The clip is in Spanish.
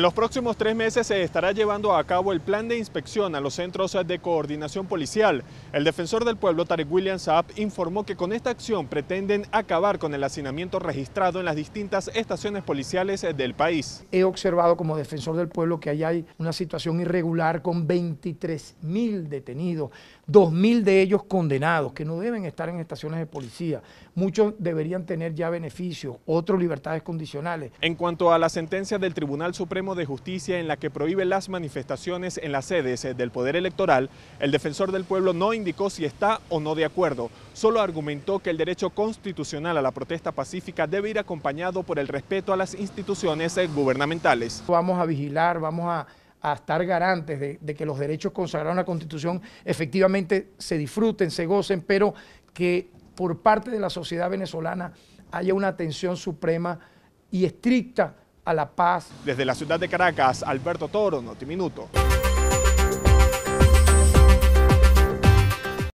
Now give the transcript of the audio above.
En los próximos tres meses se estará llevando a cabo el plan de inspección a los centros de coordinación policial. El defensor del pueblo Tarek William Saab informó que con esta acción pretenden acabar con el hacinamiento registrado en las distintas estaciones policiales del país. He observado como defensor del pueblo que ahí hay una situación irregular con 23 mil detenidos, 2 mil de ellos condenados que no deben estar en estaciones de policía. Muchos deberían tener ya beneficios, otros libertades condicionales. En cuanto a la sentencia del Tribunal Supremo de Justicia en la que prohíbe las manifestaciones en las sedes eh, del Poder Electoral, el defensor del pueblo no indicó si está o no de acuerdo, solo argumentó que el derecho constitucional a la protesta pacífica debe ir acompañado por el respeto a las instituciones eh, gubernamentales. Vamos a vigilar, vamos a, estar garantes de, de que los derechos consagrados en la Constitución efectivamente se disfruten, se gocen, pero que por parte de la sociedad venezolana haya una atención suprema y estricta la paz. Desde la ciudad de Caracas, Alberto Toro, Notiminuto.